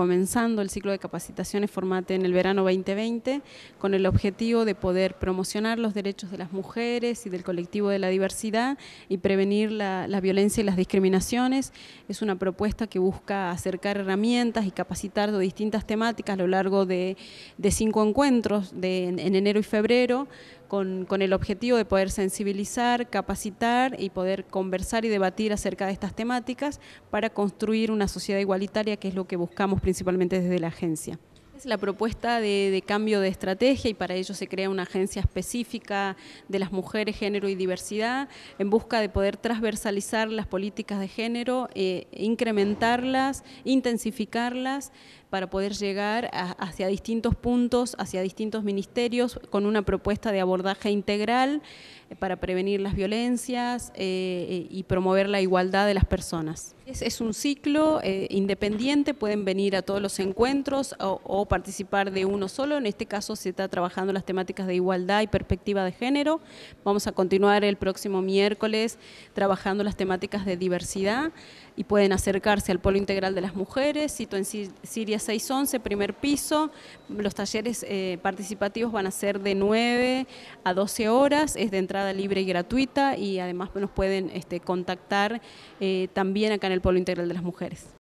comenzando el ciclo de capacitaciones Formate en el verano 2020 con el objetivo de poder promocionar los derechos de las mujeres y del colectivo de la diversidad y prevenir la, violencia y las discriminaciones. Es una propuesta que busca acercar herramientas y capacitar de distintas temáticas a lo largo de, cinco encuentros en enero y febrero con, el objetivo de poder sensibilizar, capacitar y poder conversar y debatir acerca de estas temáticas para construir una sociedad igualitaria, que es lo que buscamos principalmente desde la agencia la propuesta de, cambio de estrategia y para ello se crea una agencia específica de las mujeres, género y diversidad en busca de poder transversalizar las políticas de género, eh, incrementarlas, intensificarlas para poder llegar hacia distintos puntos, hacia distintos ministerios con una propuesta de abordaje integral eh, para prevenir las violencias eh, y promover la igualdad de las personas. Es, un ciclo independiente, pueden venir a todos los encuentros o participar de uno solo. En este caso se está trabajando las temáticas de igualdad y perspectiva de género. Vamos a continuar el próximo miércoles trabajando las temáticas de diversidad y pueden acercarse al Polo Integral de las Mujeres, sito en Siria 611, primer piso. Los talleres eh, participativos van a ser de 9 a 12 horas, es de entrada libre y gratuita y además nos pueden este, contactar eh, también acá en el Polo Integral de las Mujeres.